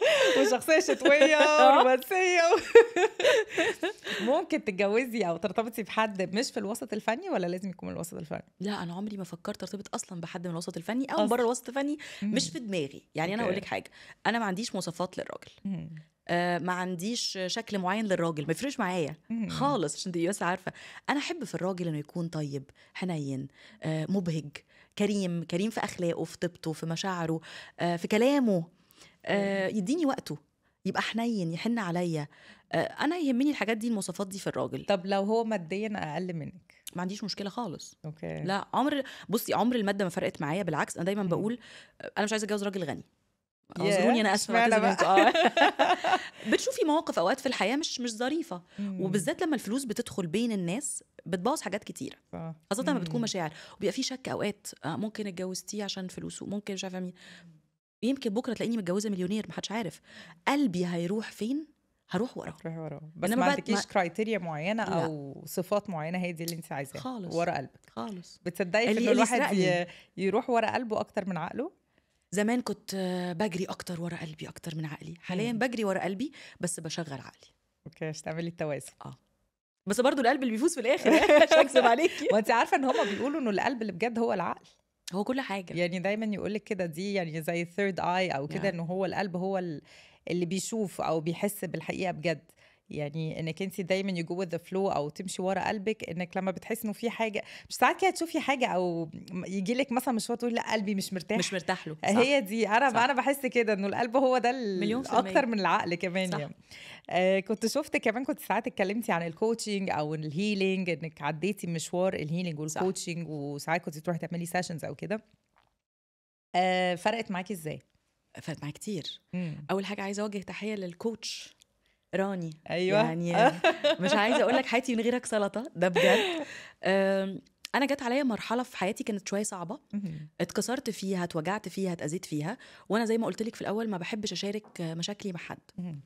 [laughs] وشخصيه شتويه [laughs] آه. ورومانسيه و... [laughs] ممكن تتجوزي او ترتبطي بحد مش في الوسط الفني ولا لازم يكون من الوسط الفني لا انا عمري ما فكرت ارتبط اصلا بحد من الوسط الفني او بره الوسط الفني مش في دماغي يعني انا هقول لك حاجه انا ما عنديش مواصفات للراجل آه ما عنديش شكل معين للراجل ما يفرقش معايا خالص عشان دي بس عارفه انا احب في الراجل انه يكون طيب حنين آه مبهج كريم كريم في اخلاقه في طيبته في مشاعره آه، في كلامه آه، يديني وقته يبقى حنين يحن عليا آه، انا يهمني الحاجات دي المواصفات دي في الراجل طب لو هو ماديا اقل منك ما عنديش مشكله خالص اوكي لا عمر بصي عمر الماده ما فرقت معايا بالعكس انا دايما بقول انا مش عايزه اتجوز راجل غني اعذروني انا اسفه آه. [laughs] [laughs] بتشوفي مواقف اوقات في الحياه مش مش ظريفه وبالذات لما الفلوس بتدخل بين الناس بتبوظ حاجات كتير خاصه لما بتكون مشاعر وبيبقى في شك اوقات ممكن اتجوزتيه عشان فلوسه ممكن مش عارفه مين يمكن بكره تلاقيني متجوزه مليونير محدش عارف قلبي هيروح فين هروح وراه هروح وراه بس ما عندكيش ما... كرايتيريا معينه لا. او صفات معينه هي دي اللي انت عايزاها خالص ورا قلبك خالص بتصدقي ان الواحد ي... يروح ورا قلبه اكتر من عقله زمان كنت بجري اكتر ورا قلبي اكتر من عقلي حاليا م. بجري ورا قلبي بس بشغل عقلي اوكي عشان تعملي التوازن اه بس برضه القلب اللي بيفوز في الاخر [laughs] مش هكذب عليكي ما انت عارفه ان هم بيقولوا انه القلب اللي بجد هو العقل هو كل حاجه يعني دايما يقولك كده دي يعني زي ثيرد اي او كده yeah. نعم. ان هو القلب هو اللي بيشوف او بيحس بالحقيقه بجد يعني انك انت دايما يو جو ذا فلو او تمشي ورا قلبك انك لما بتحس انه في حاجه مش ساعات كده تشوفي حاجه او يجي لك مثلا مشوار تقول لا قلبي مش مرتاح مش مرتاح له صح. هي دي انا صح. انا بحس كده انه القلب هو ده مليون في اكتر من العقل كمان صح. يعني آه كنت شفت كمان كنت ساعات اتكلمتي عن الكوتشنج او الهيلينج انك عديتي مشوار الهيلينج والكوتشنج وساعات كنت تروحي تعملي سيشنز او كده آه فرقت معاكي ازاي؟ فرقت معايا كتير مم. اول حاجه عايزه اوجه تحيه للكوتش راني ايوه يعني مش عايزه اقول لك حياتي من غيرك سلطه ده بجد انا جت عليا مرحله في حياتي كانت شويه صعبه اتكسرت فيها اتوجعت فيها اتاذيت فيها وانا زي ما قلت لك في الاول ما بحبش اشارك مشاكلي مع حد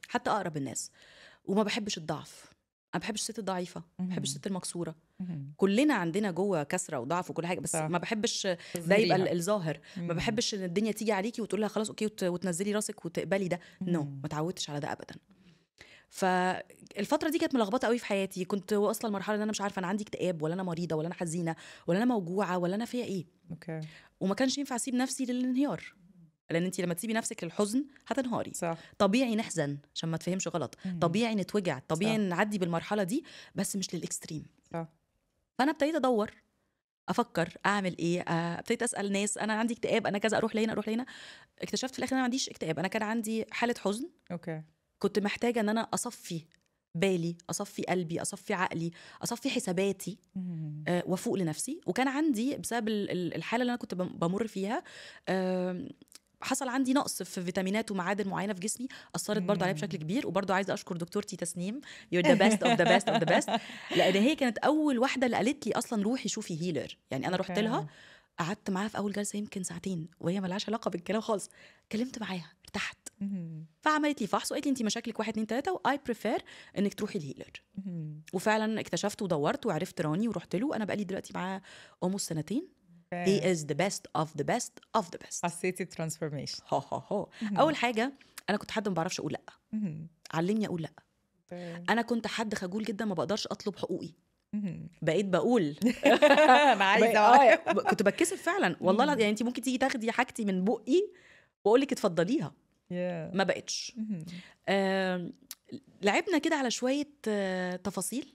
حتى اقرب الناس وما بحبش الضعف ما بحبش الست الضعيفه ما بحبش الست المكسوره كلنا عندنا جوه كسره وضعف وكل حاجه بس ما بحبش ده يبقى الظاهر ما بحبش ان الدنيا تيجي عليكي وتقول لها خلاص اوكي وتنزلي راسك وتقبلي ده نو no. ما اتعودتش على ده ابدا فالفتره دي كانت ملخبطه قوي في حياتي كنت واصله لمرحله ان انا مش عارفه انا عندي اكتئاب ولا انا مريضه ولا انا حزينه ولا انا موجوعه ولا انا فيها ايه اوكي وما كانش ينفع اسيب نفسي للانهيار لان انت لما تسيبي نفسك للحزن هتنهاري صح. طبيعي نحزن عشان ما تفهمش غلط مم. طبيعي نتوجع طبيعي صح. نعدي بالمرحله دي بس مش للاكستريم صح. فانا ابتديت ادور افكر اعمل ايه ابتديت اسال ناس انا عندي اكتئاب انا كذا اروح لهنا اروح لهنا اكتشفت في الاخر انا ما عنديش اكتئاب انا كان عندي حاله حزن اوكي كنت محتاجه ان انا اصفي بالي اصفي قلبي اصفي عقلي اصفي حساباتي وفوق آه، وافوق لنفسي وكان عندي بسبب الحاله اللي انا كنت بمر فيها حصل عندي نقص في فيتامينات ومعادن معينه في جسمي اثرت برضه عليا بشكل كبير وبرضه عايزه اشكر دكتورتي تسنيم يور ذا بيست اوف ذا بيست اوف ذا بيست لان هي كانت اول واحده اللي قالت لي اصلا روحي شوفي هيلر يعني انا رحت لها قعدت معاها في اول جلسه يمكن ساعتين وهي ملهاش علاقه بالكلام خالص كلمت معاها تحت فعملت لي فحص وقالت لي انت مشاكلك واحد اثنين ثلاثه واي بريفير انك تروحي الهيلر وفعلا اكتشفت ودورت وعرفت راني ورحت له انا بقالي دلوقتي معاه اوموست سنتين He is the best of the best of the best حسيتي ترانسفورميشن هو هو هو اول حاجه انا كنت حد ما بعرفش اقول لا علمني اقول لا انا كنت حد خجول جدا ما بقدرش اطلب حقوقي بقيت بقول معايا [laughs] آه، كنت بتكسف فعلا والله يعني انت ممكن تيجي تاخدي حاجتي من بقي واقول لك اتفضليها yeah. ما بقتش mm-hmm. آه لعبنا كده على شويه آه تفاصيل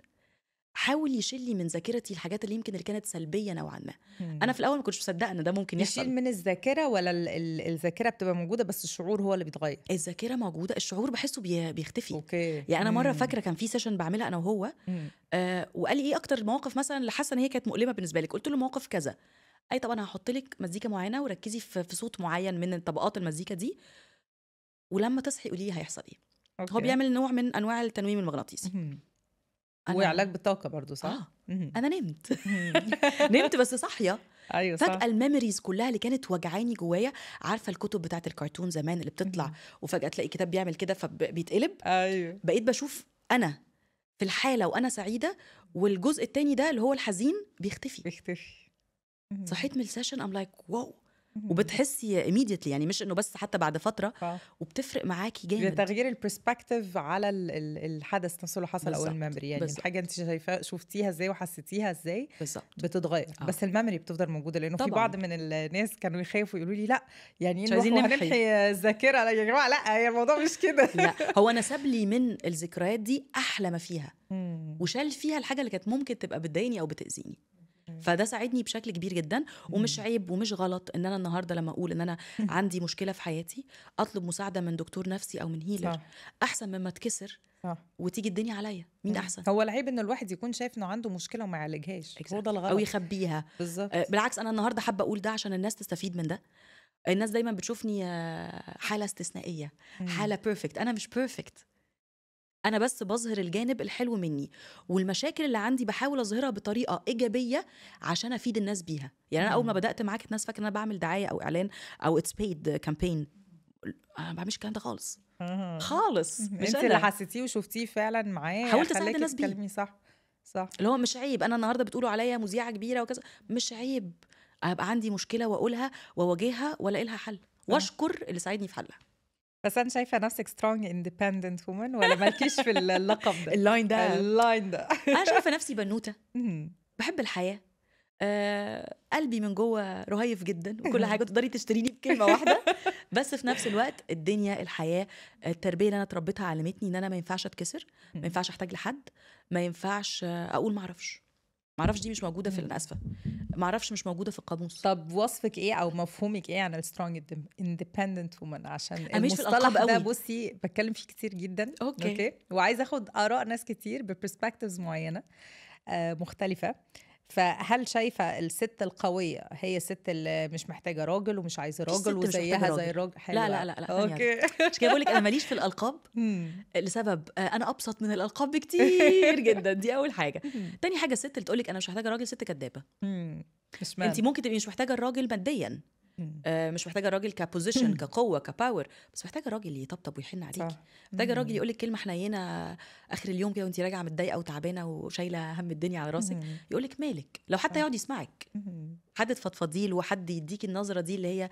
حاول يشيل لي من ذاكرتي الحاجات اللي يمكن اللي كانت سلبيه نوعا ما mm-hmm. انا في الاول ما كنتش مصدقه ان ده ممكن يحصل يشيل من الذاكره ولا الذاكره بتبقى موجوده بس الشعور هو اللي بيتغير الذاكره موجوده الشعور بحسه بيختفي اوكي يعني انا مره mm. فاكره كان في سيشن بعملها انا وهو mm. آه وقال لي ايه اكتر مواقف مثلا اللي حاسه ان هي كانت مؤلمه بالنسبه لك قلت له مواقف كذا اي طب انا هحط لك مزيكا معينه وركزي في في صوت معين من طبقات المزيكا دي ولما تصحي قولي لي هيحصل ايه أوكي. هو بيعمل نوع من انواع التنويم المغناطيسي أنا... وعلاج بالطاقه برضو صح آه. انا نمت [laughs] نمت بس صاحيه [laughs] ايوه صح فجاه الميموريز كلها اللي كانت وجعاني جوايا عارفه الكتب بتاعه الكرتون زمان اللي بتطلع وفجاه تلاقي كتاب بيعمل كده فبيتقلب ايوه بقيت بشوف انا في الحاله وانا سعيده والجزء التاني ده اللي هو الحزين بيختفي بيختفي صحيت من السيشن ام لايك واو وبتحسي ايميديتلي يعني مش انه بس حتى بعد فتره وبتفرق معاكي جامد تغيير البرسبكتيف على الحدث نفسه اللي حصل او الميموري يعني بالزبط. الحاجه انت شايفاها شفتيها ازاي وحسيتيها ازاي بالزبط. بتتغير آه. بس الميموري بتفضل موجوده لانه طبعًا. في بعض من الناس كانوا يخافوا يقولوا لي لا يعني ايه نمحي الذاكره يا جماعه لا هي الموضوع مش كده [laughs] لا هو انا [laughs] ساب لي من الذكريات دي احلى ما فيها وشال فيها الحاجه اللي كانت ممكن تبقى بتضايقني او بتاذيني فده ساعدني بشكل كبير جدا ومش عيب ومش غلط ان انا النهارده لما اقول ان انا [laughs] عندي مشكله في حياتي اطلب مساعده من دكتور نفسي او من هيلر صح. احسن مما اتكسر صح. وتيجي الدنيا عليا مين احسن هو العيب ان الواحد يكون شايف انه عنده مشكله وما يعالجهاش هو ده الغلط او يخبيها بالظبط آه بالعكس انا النهارده حابه اقول ده عشان الناس تستفيد من ده الناس دايما بتشوفني آه، حاله استثنائيه حاله بيرفكت انا مش بيرفكت انا بس بظهر الجانب الحلو مني والمشاكل اللي عندي بحاول اظهرها بطريقه ايجابيه عشان افيد الناس بيها يعني انا اول ما بدات معاك الناس فاكره ان انا بعمل دعايه او اعلان او اتس بيد كامبين انا ما بعملش الكلام ده خالص خالص [laughs] مش انت اللي حسيتيه وشفتيه فعلا معايا حاولت اساعد الناس بيه صح صح اللي هو مش عيب انا النهارده بتقولوا عليا مذيعه كبيره وكذا مش عيب ابقى عندي مشكله واقولها واواجهها والاقي لها حل واشكر اللي ساعدني في حلها بس انا شايفه نفسك سترونج اندبندنت وومن ولا مالكيش في اللقب ده [laughs] اللاين ده اللاين ده انا [laughs] شايفه نفسي بنوته بحب الحياه آه قلبي من جوه رهيف جدا وكل حاجه تقدري تشتريني بكلمه واحده بس في نفس الوقت الدنيا الحياه التربيه اللي انا اتربيتها علمتني ان انا ما ينفعش اتكسر ما ينفعش احتاج لحد ما ينفعش اقول ما اعرفش معرفش دي مش موجوده في انا معرفش مش موجوده في القاموس طب وصفك ايه او مفهومك ايه عن السترونج اندبندنت وومن عشان المصطلح ده بصي بتكلم فيه كتير جدا اوكي, أوكي. وعايزه اخد اراء ناس كتير ببرسبكتيفز معينه آه، مختلفه فهل شايفه الست القويه هي الست اللي مش محتاجه راجل ومش عايزه راجل وزيها زي الراجل لا لا لا لا اوكي مش كده بقول لك انا ماليش في الالقاب [laughs] لسبب آه، انا ابسط من الالقاب بكتير [laughs] جدا دي اول حاجه تاني حاجه الست اللي تقول لك انا مش محتاجه راجل ست كدابه انت ممكن تبقي مش محتاجه الراجل ماديا آه، مش محتاجه راجل كبوزيشن كقوه كباور بس محتاجه راجل يطبطب ويحن عليكي محتاجه راجل يقول لك كلمه حنينه اخر اليوم كده وانت راجعه متضايقه وتعبانه وشايله هم الدنيا على راسك يقول لك مالك لو حتى يقعد يسمعك حد تفضفضيله وحد يديكي النظره دي اللي هي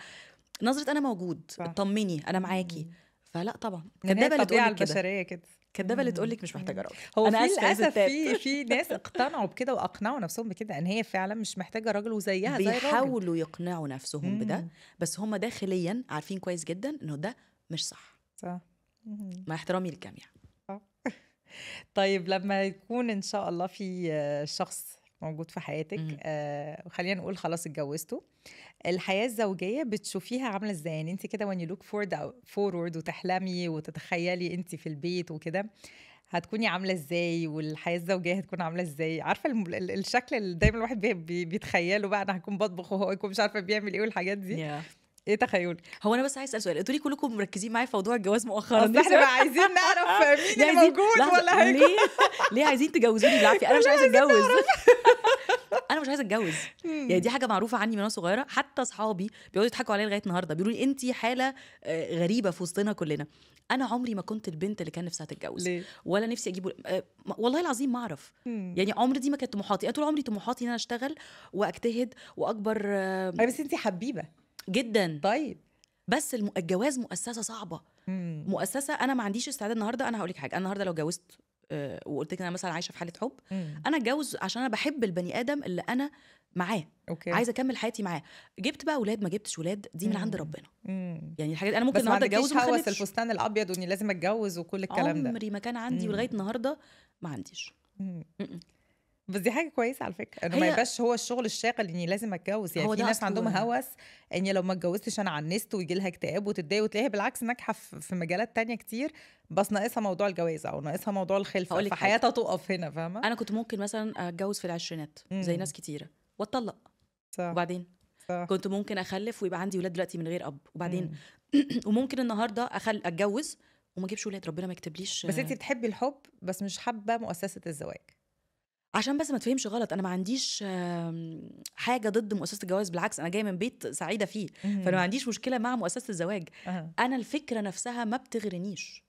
نظره انا موجود اطمني انا معاكي فلا طبعا كدابه اللي تقول البشريه كده كدابه اللي تقول لك مش محتاجه راجل هو أنا في للاسف في [laughs] في ناس اقتنعوا بكده واقنعوا نفسهم بكده ان يعني هي فعلا مش محتاجه راجل وزيها زي بيحاولوا يقنعوا نفسهم مم. بده بس هم داخليا عارفين كويس جدا انه ده مش صح صح مع احترامي للجميع [laughs] طيب لما يكون ان شاء الله في شخص موجود في حياتك آه خلينا نقول خلاص اتجوزتوا الحياه الزوجيه بتشوفيها عامله ازاي يعني انت كده وان لوك فورد فورورد وتحلمي وتتخيلي انت في البيت وكده هتكوني عامله ازاي والحياه الزوجيه هتكون عامله ازاي عارفه الم... الشكل اللي دايما الواحد بي... بيتخيله بقى انا هكون بطبخ وهو يكون مش عارفه بيعمل ايه والحاجات دي yeah. ايه تخيلي هو انا بس عايز اسال سؤال انتوا ليه كلكم مركزين معايا في موضوع الجواز مؤخرا احنا بقى عايزين [laughs] نعرف مين اللي موجود ولا هيكون ليه ليه عايزين تجوزوني بالعافيه انا مش عايزه اتجوز [laughs] انا مش عايزه اتجوز يعني دي حاجه معروفه عني من وانا صغيره حتى اصحابي بيقعدوا يضحكوا عليا لغايه النهارده بيقولوا لي انت حاله آه، غريبه في وسطنا كلنا انا عمري ما كنت البنت اللي كان نفسها تتجوز ليه؟ ولا نفسي اجيب آه، والله العظيم ما اعرف يعني عمري دي ما كانت طموحاتي طول عمري طموحاتي ان انا اشتغل واجتهد واكبر آه، بس انت حبيبه جدا طيب بس الجواز مؤسسه صعبه مم. مؤسسه انا ما عنديش استعداد النهارده انا هقول لك حاجه انا النهارده لو جوزت آه، وقلت لك انا مثلا عايشه في حاله حب مم. انا اتجوز عشان انا بحب البني ادم اللي انا معاه اوكي عايزه اكمل حياتي معاه جبت بقى اولاد ما جبتش اولاد دي من عند ربنا مم. يعني الحاجات انا ممكن النهارده اتجوز بس الفستان الابيض واني لازم اتجوز وكل الكلام ده عمري ما كان عندي ولغايه النهارده ما عنديش مم. مم. بس دي حاجه كويسه على فكره انه ما يبقاش هو الشغل الشاق اني لازم اتجوز يعني في ناس عندهم هوس اني لو ما اتجوزتش انا عنست ويجي لها اكتئاب وتتضايق وتلاقيها بالعكس ناجحه في مجالات تانية كتير بس ناقصها موضوع الجواز او ناقصها موضوع الخلفه فحياتها تقف هنا فاهمه انا كنت ممكن مثلا اتجوز في العشرينات زي ناس كتيره واتطلق صح. وبعدين صح. كنت ممكن اخلف ويبقى عندي ولاد دلوقتي من غير اب وبعدين [clears throat] وممكن النهارده أخل... اتجوز وما اجيبش ولاد ربنا ما يكتبليش بس انت بتحبي الحب بس مش حابه مؤسسه الزواج عشان بس ما تفهمش غلط انا ما عنديش حاجه ضد مؤسسه الجواز بالعكس انا جايه من بيت سعيده فيه فانا ما عنديش مشكله مع مؤسسه الزواج انا الفكره نفسها ما بتغرنيش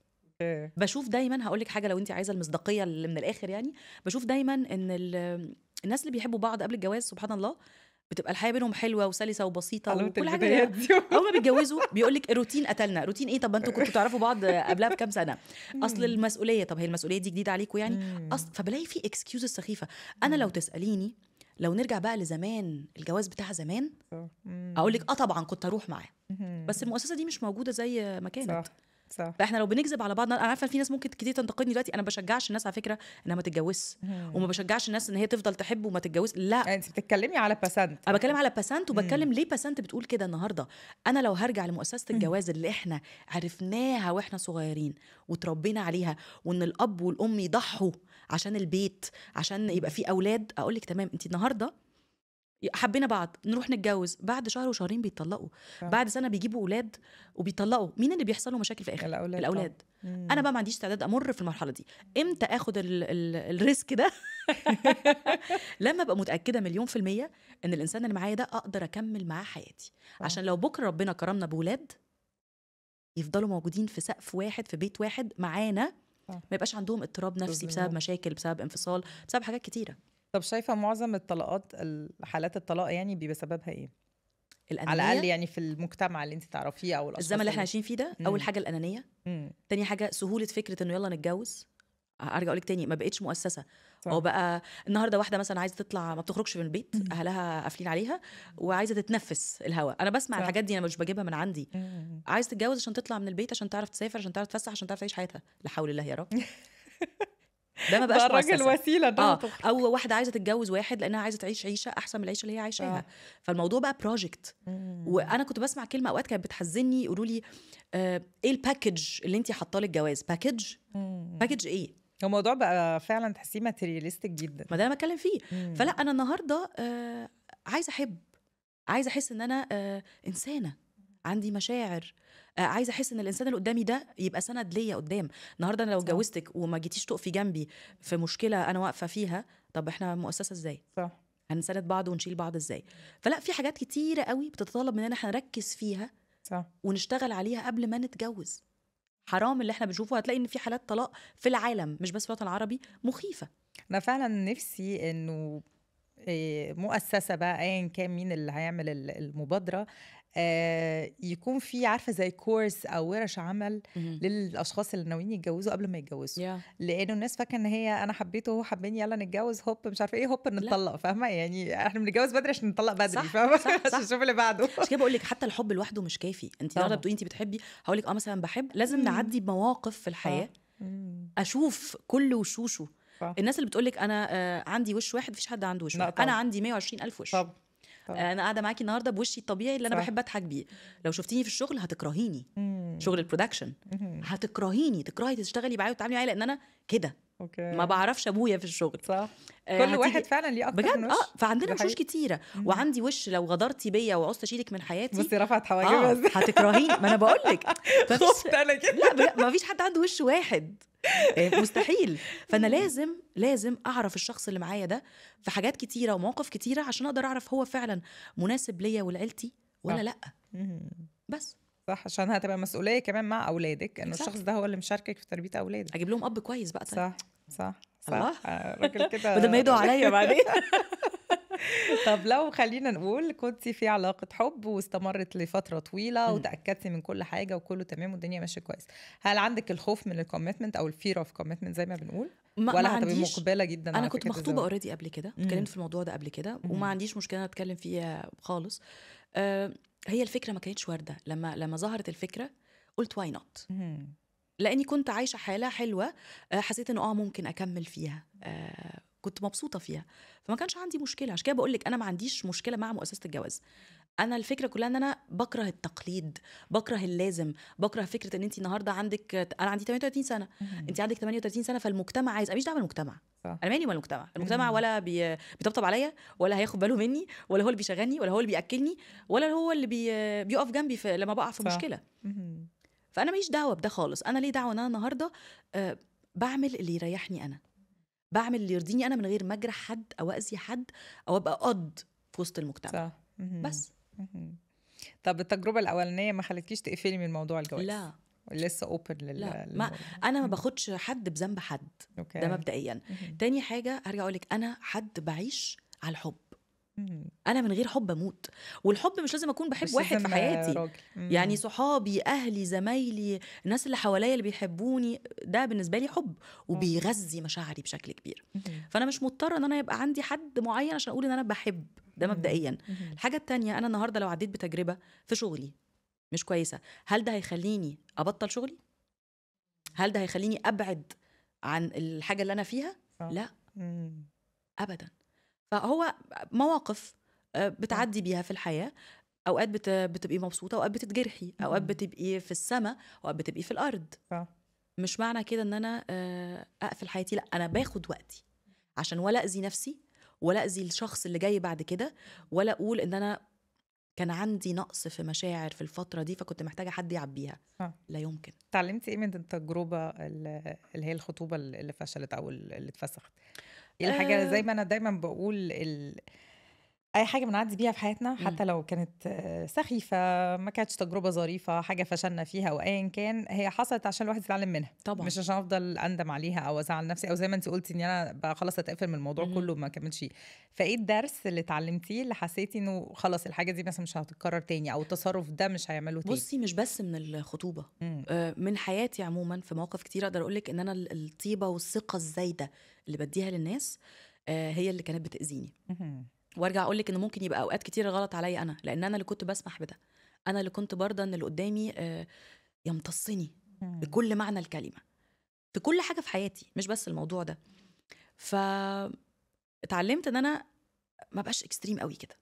بشوف دايما هقول لك حاجه لو انت عايزه المصداقيه اللي من الاخر يعني بشوف دايما ان الناس اللي بيحبوا بعض قبل الجواز سبحان الله بتبقى الحياه بينهم حلوه وسلسه وبسيطه وكل حاجه اول [laughs] ما بيتجوزوا بيقول لك الروتين قتلنا روتين ايه طب ما انتوا كنتوا تعرفوا بعض قبلها بكام سنه اصل المسؤوليه طب هي المسؤوليه دي جديده عليكم يعني اصل فبلاقي في اكسكيوز سخيفه انا لو تساليني لو نرجع بقى لزمان الجواز بتاع زمان اقول لك اه طبعا كنت اروح معاه بس المؤسسه دي مش موجوده زي ما كانت صح. صح فاحنا لو بنكذب على بعضنا انا عارفه في ناس ممكن كتير تنتقدني دلوقتي انا ما بشجعش الناس على فكره انها ما تتجوزش وما بشجعش الناس ان هي تفضل تحب وما تتجوز لا يعني انت بتتكلمي على باسنت انا بتكلم على باسنت وبتكلم ليه باسنت بتقول كده النهارده انا لو هرجع لمؤسسه الجواز اللي احنا عرفناها واحنا صغيرين وتربينا عليها وان الاب والام يضحوا عشان البيت عشان يبقى في اولاد اقول لك تمام انت النهارده حبينا بعض نروح نتجوز بعد شهر وشهرين بيتطلقوا فعلا. بعد سنه بيجيبوا اولاد وبيطلقوا مين اللي بيحصل له مشاكل في الاخر الاولاد, الأولاد. اه. انا بقى ما عنديش استعداد امر في المرحله دي امتى اخد الـ الـ الريسك ده [laughs] لما ابقى متاكده مليون في الميه ان الانسان اللي معايا ده اقدر اكمل معاه حياتي فعلا. اه. عشان لو بكره ربنا كرمنا باولاد يفضلوا موجودين في سقف واحد في بيت واحد معانا اه. ما يبقاش عندهم اضطراب نفسي بسبب مشاكل بسبب انفصال بسبب حاجات كتيره طب شايفه معظم الطلاقات حالات الطلاق يعني بيبقى سببها ايه الأنانية. على الاقل يعني في المجتمع اللي انت تعرفيه او الزمن اللي احنا عايشين فيه ده اول حاجه الانانيه مم. تاني حاجه سهوله فكره انه يلا نتجوز ارجع اقول لك تاني ما بقتش مؤسسه هو بقى النهارده واحده مثلا عايزه تطلع ما بتخرجش من البيت مم. اهلها قافلين عليها وعايزه تتنفس الهواء انا بسمع صح. الحاجات دي انا مش بجيبها من عندي عايزه تتجوز عشان تطلع من البيت عشان تعرف تسافر عشان تعرف تفسح عشان تعرف تعيش حياتها لا حول الله يا رب [laughs] ده ما [laughs] بقاش ده الراجل وسيله ده آه. او واحده عايزه تتجوز واحد لانها عايزه تعيش عيشه احسن من العيشه اللي هي عايشاها آه. فالموضوع بقى بروجكت وانا كنت بسمع كلمه اوقات كانت بتحزني يقولوا لي آه ايه الباكج اللي انت حاطاه للجواز باكج باكج ايه الموضوع بقى فعلا تحسيه ماتيرياليستك جدا ما ده انا بتكلم فيه مم. فلا انا النهارده آه عايزه احب عايزه احس ان انا آه انسانه عندي مشاعر آه، عايزه احس ان الانسان اللي قدامي ده يبقى سند ليا قدام النهارده انا لو اتجوزتك وما جيتيش تقفي جنبي في مشكله انا واقفه فيها طب احنا مؤسسه ازاي صح هنساند بعض ونشيل بعض ازاي فلا في حاجات كتيره قوي بتتطلب مننا احنا نركز فيها صح ونشتغل عليها قبل ما نتجوز حرام اللي احنا بنشوفه هتلاقي ان في حالات طلاق في العالم مش بس في الوطن العربي مخيفه انا فعلا نفسي انه آه، مؤسسه بقى ايا كان مين اللي هيعمل المبادره آه، يكون في عارفه زي كورس او ورش عمل للاشخاص اللي ناويين يتجوزوا قبل ما يتجوزوا لانه الناس فاكره ان هي انا حبيته وهو حباني يلا نتجوز هوب مش عارفه ايه هوب نتطلق فاهمه يعني احنا بنتجوز بدري عشان نطلق بدري فاهمه عشان نشوف اللي بعده عشان كده بقول لك [laughs] حتى الحب لوحده مش كافي انت لو بتقولي انت بتحبي هقول لك اه مثلا بحب لازم نعدي بمواقف في الحياه اه. مم. اشوف كل وشوشه اه. الناس اللي بتقول لك انا عندي وش واحد مفيش حد عنده وش واحد. انا عندي 120 الف وش طب. طبعا. انا قاعده معاكي النهارده بوشي الطبيعي اللي انا صح. بحب اضحك بيه لو شفتيني في الشغل هتكرهيني مم. شغل البرودكشن هتكرهيني تكرهي تشتغلي معايا وتتعاملي معايا لان انا كده اوكي ما بعرفش ابويا في الشغل صح آه كل واحد فعلا ليه اكتر بجد اه فعندنا وشوش كتيره مم. وعندي وش لو غدرتي بيا وعوزت اشيلك من حياتي بصي رفعت حواجبي آه هتكرهيني ما انا بقول لك [laughs] خفت انا كده لا ما فيش حد عنده وش واحد آه، مستحيل فانا لازم لازم اعرف الشخص اللي معايا ده في حاجات كتيره ومواقف كتيره عشان اقدر اعرف هو فعلا مناسب ليا ولعيلتي ولا لا بس صح عشان هتبقى مسؤوليه كمان مع اولادك انه الشخص ده هو اللي مشاركك في تربيه اولادك اجيب لهم اب كويس بقى طيب. صح صح الله آه، راجل كده [laughs] بدل ما يدعوا عليا بعدين [laughs] طب لو خلينا نقول كنت في علاقة حب واستمرت لفترة طويلة وتأكدتي من كل حاجة وكله تمام والدنيا ماشية كويس هل عندك الخوف من الكوميتمنت أو الفير اوف كوميتمنت زي ما بنقول ما ولا ما هتبقي مقبلة جدا أنا كنت مخطوبة اوريدي قبل كده اتكلمت في الموضوع ده قبل كده وما عنديش مشكلة أتكلم فيها خالص أه هي الفكره ما كانتش وارده لما لما ظهرت الفكره قلت واي نوت لاني كنت عايشه حاله حلوه آه، حسيت انه اه ممكن اكمل فيها آه كنت مبسوطه فيها فما كانش عندي مشكله عشان كده بقول لك انا ما عنديش مشكله مع مؤسسه الجواز انا الفكره كلها ان انا بكره التقليد بكره اللازم بكره فكره ان انت النهارده عندك انا عندي 38 سنه انت عندك 38 سنه فالمجتمع عايز ماليش دعوه بالمجتمع صح. انا مالي المجتمع المجتمع ولا بي... بيطبطب عليا ولا هياخد باله مني ولا هو اللي بيشغلني ولا هو اللي بياكلني ولا هو اللي بي... بيقف جنبي في... لما بقع في صح. مشكله فانا ماليش دعوه بده خالص انا ليه دعوه ان انا النهارده آه، بعمل اللي يريحني انا بعمل اللي يرضيني انا من غير ما اجرح حد او اذي حد او ابقى قد في وسط المجتمع صح. بس طب التجربه الاولانيه ما خلتكيش تقفلي من موضوع الجواز لا لسه اوبن لل لا. ما انا ما باخدش حد بذنب حد أوكي. ده مبدئيا تاني حاجه هرجع اقول لك انا حد بعيش على الحب انا من غير حب اموت والحب مش لازم اكون بحب واحد في حياتي يعني صحابي اهلي زمايلي الناس اللي حواليا اللي بيحبوني ده بالنسبه لي حب وبيغذي مشاعري بشكل كبير فانا مش مضطره ان انا يبقى عندي حد معين عشان اقول ان انا بحب ده مبدئيا الحاجه الثانيه انا النهارده لو عديت بتجربه في شغلي مش كويسه هل ده هيخليني ابطل شغلي هل ده هيخليني ابعد عن الحاجه اللي انا فيها لا ابدا فهو مواقف آه، بتعدي بيها في الحياه اوقات بت... بتبقي مبسوطه اوقات بتتجرحي اوقات بتبقي في السماء اوقات بتبقي في الارض صح. مش معنى كده ان انا آه، اقفل حياتي لا انا باخد وقتي عشان ولا اذي نفسي ولا اذي الشخص اللي جاي بعد كده ولا اقول ان انا كان عندي نقص في مشاعر في الفتره دي فكنت محتاجه حد يعبيها آه. لا يمكن اتعلمتي ايه من التجربه اللي هي الخطوبه اللي فشلت او اللي اتفسخت إيه الحاجه آه. زي ما انا دايما بقول ال... اي حاجه بنعدي بيها في حياتنا حتى لو كانت آه، سخيفه ما كانتش تجربه ظريفه حاجه فشلنا فيها او ايا كان هي حصلت عشان الواحد يتعلم منها طبعا مش عشان افضل اندم عليها او ازعل نفسي او زي ما انت قلتي ان انا بقى خلاص اتقفل من الموضوع كله ما كملش فايه الدرس اللي اتعلمتيه اللي حسيتي انه خلاص الحاجه دي مثلا مش هتتكرر تاني او التصرف ده مش هيعمله تاني بصي مش بس من الخطوبه آه، من حياتي عموما في مواقف كتير اقدر اقول لك ان انا الطيبه والثقه الزايده اللي بديها للناس آه، هي اللي كانت بتاذيني وارجع اقول لك ان ممكن يبقى اوقات كتير غلط عليا انا لان انا اللي كنت بسمح بده انا اللي كنت برضى ان اللي قدامي آه، يمتصني بكل معنى الكلمه في كل حاجه في حياتي مش بس الموضوع ده ف اتعلمت ان انا ما بقاش اكستريم قوي كده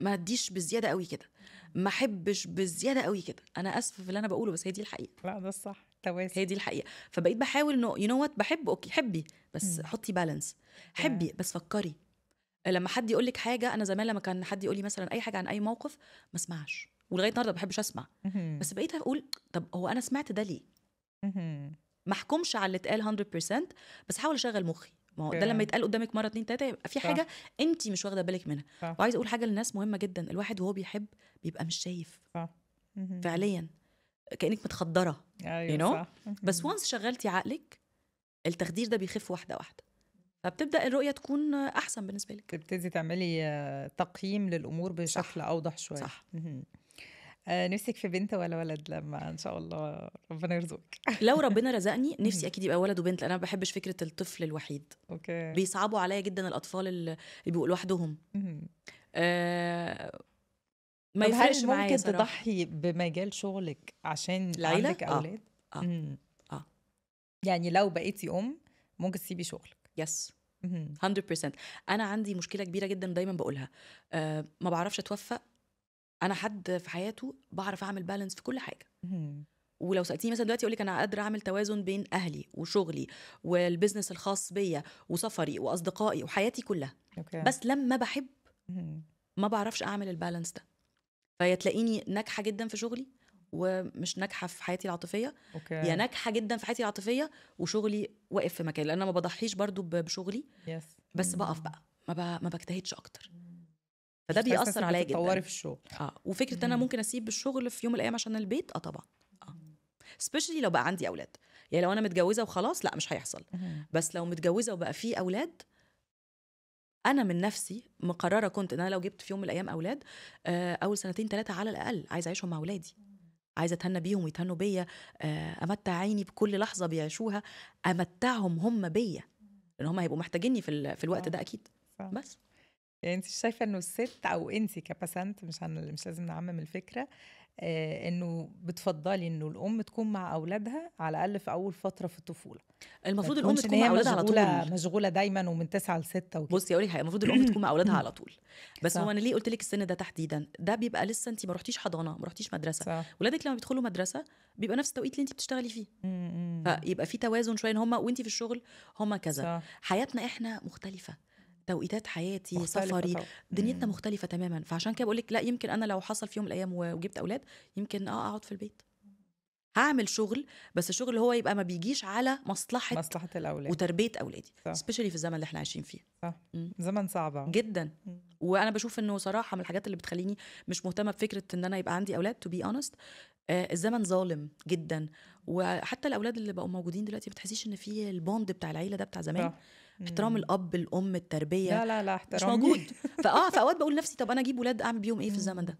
ما اديش بزياده قوي كده ما احبش بزياده قوي كده انا اسفه في اللي انا بقوله بس هي دي الحقيقه لا ده الصح توازن هي دي الحقيقه فبقيت بحاول انه يو نو وات بحب اوكي حبي بس حطي بالانس حبي بس فكري لما حد يقول لك حاجه انا زمان لما كان حد يقول لي مثلا اي حاجه عن اي موقف ما اسمعش ولغايه النهارده ما بحبش اسمع بس بقيت اقول طب هو انا سمعت ده ليه ما احكمش على اللي اتقال 100% بس حاول اشغل مخي ما هو ده لما يتقال قدامك مره اتنين تلاته يبقى في حاجه انت مش واخده بالك منها صح. وعايز اقول حاجه للناس مهمه جدا الواحد وهو بيحب بيبقى مش شايف صح. فعليا كانك متخدره ايوه you know? بس وانس شغلتي عقلك التخدير ده بيخف واحده واحده فبتبدا الرؤيه تكون احسن بالنسبه لك تبتدي تعملي آه، تقييم للامور بشكل صح. اوضح شويه صح آه، نفسك في بنت ولا ولد لما ان شاء الله ربنا يرزقك لو ربنا رزقني [laughs] نفسي اكيد يبقى ولد وبنت لان انا ما بحبش فكره الطفل الوحيد اوكي بيصعبوا عليا جدا الاطفال اللي بيبقوا لوحدهم آه ما يفرقش معايا ممكن صراحة. تضحي بمجال شغلك عشان العيلة؟ عندك آه. اولاد آه. آه. آه. يعني لو بقيتي ام ممكن تسيبي شغلك يس 100% انا عندي مشكله كبيره جدا دايما بقولها أه ما بعرفش اتوفق انا حد في حياته بعرف اعمل بالانس في كل حاجه ولو سالتيني مثلا دلوقتي اقول لك انا قادره اعمل توازن بين اهلي وشغلي والبزنس الخاص بيا وسفري واصدقائي وحياتي كلها أوكي. بس لما بحب ما بعرفش اعمل البالانس ده فيا تلاقيني ناجحه جدا في شغلي ومش ناجحه في حياتي العاطفيه أوكي. يا ناجحه جدا في حياتي العاطفيه وشغلي واقف في مكان لان انا ما بضحيش برضو بشغلي يس. بس بقف بقى ما بقى ما بجتهدش اكتر فده بيأثر عليا جدا تطوري في الشغل اه وفكره ان انا ممكن اسيب الشغل في يوم من الايام عشان البيت اه طبعا اه سبيشلي لو بقى عندي اولاد يعني لو انا متجوزه وخلاص لا مش هيحصل مم. بس لو متجوزه وبقى في اولاد انا من نفسي مقرره كنت ان انا لو جبت في يوم من الايام اولاد آه، اول سنتين ثلاثه على الاقل عايزه اعيشهم مع اولادي عايزه اتهنى بيهم ويتهنوا بيا آه، امتع عيني بكل لحظه بيعيشوها امتعهم هم بيا لان هم هيبقوا محتاجيني في, في الوقت ده آه، اكيد صح. بس يعني انت شايفه انه الست او انت كبسنت مش مش لازم نعمم الفكره آه، انه بتفضلي انه الام تكون مع اولادها على الاقل في اول فتره في الطفوله المفروض الام تكون مع اولادها على طول مشغوله دايما ومن 9 ل 6 وكده بصي اقول المفروض الام تكون مع اولادها على طول بس صح. هو انا ليه قلت لك السن ده تحديدا ده بيبقى لسه انت ما رحتيش حضانه ما رحتيش مدرسه صح. ولادك لما بيدخلوا مدرسه بيبقى نفس التوقيت اللي انت بتشتغلي فيه فيبقى في توازن شويه ان هم وانت في الشغل هم كذا صح. حياتنا احنا مختلفه توقيتات حياتي سفري طبعا. دنيتنا مم. مختلفه تماما فعشان كده بقول لك لا يمكن انا لو حصل في يوم من الايام وجبت اولاد يمكن اه اقعد في البيت هعمل شغل بس الشغل اللي هو يبقى ما بيجيش على مصلحه مصلحه الاولاد وتربيه اولادي سبيشالي في الزمن اللي احنا عايشين فيه صح م. زمن صعب جدا م. وانا بشوف انه صراحه من الحاجات اللي بتخليني مش مهتمه بفكره ان انا يبقى عندي اولاد تو بي اونست الزمن ظالم جدا وحتى الاولاد اللي بقوا موجودين دلوقتي ما بتحسيش ان في البوند بتاع العيله ده بتاع زمان صح. احترام الاب الام التربيه لا لا لا احترام مش موجود [laughs] فاه فاوقات بقول لنفسي طب انا اجيب ولاد اعمل بيهم ايه في الزمن ده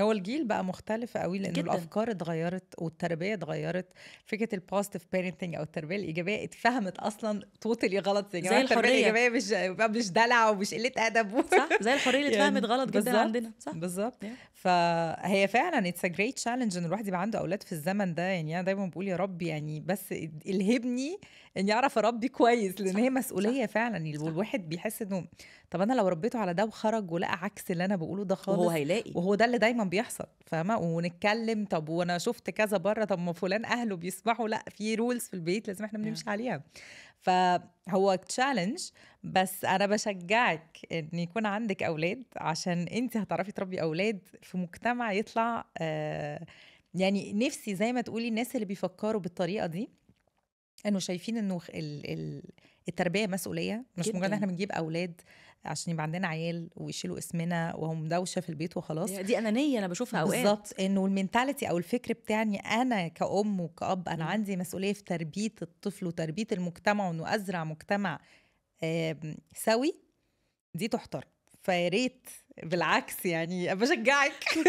هو الجيل بقى مختلف قوي لان جداً. الافكار اتغيرت والتربيه اتغيرت فكره البوزيتيف بيرنتنج او التربيه الايجابيه اتفهمت اصلا توتالي غلط زي, زي الحريه الايجابيه مش مش دلع ومش قله ادب صح زي الحريه اللي [laughs] يعني اتفهمت يعني غلط جدا عندنا صح بالظبط yeah. فهي فعلا اتس ا جريت تشالنج ان الواحد يبقى عنده اولاد في الزمن ده يعني انا دايما بقول يا رب يعني بس الهبني ان يعرف اربي كويس لان هي مسؤوليه صح. فعلا صح. والواحد بيحس انه طب انا لو ربيته على ده وخرج ولقى عكس اللي انا بقوله ده خالص وهو هيلاقي وهو ده اللي دايما بيحصل فاهمه ونتكلم طب وانا شفت كذا بره طب ما فلان اهله بيسمحوا لا في رولز في البيت لازم احنا بنمشي آه. عليها فهو تشالنج بس انا بشجعك ان يكون عندك اولاد عشان انت هتعرفي تربي اولاد في مجتمع يطلع آه يعني نفسي زي ما تقولي الناس اللي بيفكروا بالطريقه دي انه شايفين انه التربيه مسؤوليه مش جداً. مجرد احنا بنجيب اولاد عشان يبقى عندنا عيال ويشيلوا اسمنا وهم دوشه في البيت وخلاص دي انانيه انا بشوفها اوقات بالظبط انه المينتاليتي او الفكر بتاعني انا كأم وكأب انا م. عندي مسؤوليه في تربيه الطفل وتربيه المجتمع وانه ازرع مجتمع سوي دي تحترم فيا ريت بالعكس يعني بشجعك [laughs]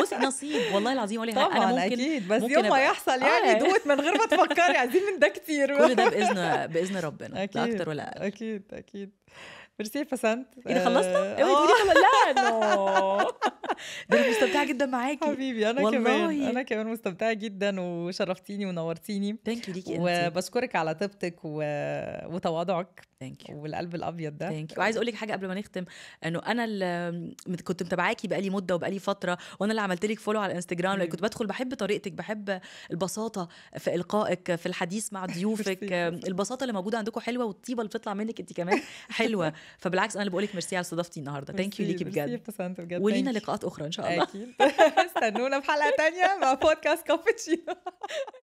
بصي نصيب والله العظيم ولا طبعا أنا ممكن اكيد بس ممكن يوم ما يحصل يعني آه. دوت من غير ما تفكري عايزين من ده كتير كل ده باذن باذن ربنا أكيد. لا اكتر ولا اقل اكيد اكيد ميرسي فسنت اذا إيه خلصنا؟ آه، اوعي تقولي آه. خلص لا انه [laughs] ده انا مستمتعه جدا معاكي حبيبي انا والله. كمان انا كمان مستمتعه جدا وشرفتيني ونورتيني ثانك يو ليكي وبشكرك على طيبتك و... وتواضعك ثانك يو والقلب الابيض ده ثانك يو وعايز اقول لك حاجه قبل ما نختم انه انا اللي كنت متابعاكي بقالي مده وبقالي فتره وانا اللي عملت لك فولو على الانستجرام لان كنت بدخل بحب طريقتك بحب البساطه في القائك في الحديث مع [laughs] ضيوفك البساطه اللي موجوده عندكم حلوه والطيبه اللي بتطلع منك انت كمان حلوه فبالعكس انا بقولك بقول لك ميرسي على استضافتي النهارده ثانك يو ليكي بجد بجد ولينا لقاءات اخرى ان شاء الله اكيد [laughs] استنونا في حلقه ثانيه مع بودكاست كابتشينو [laughs]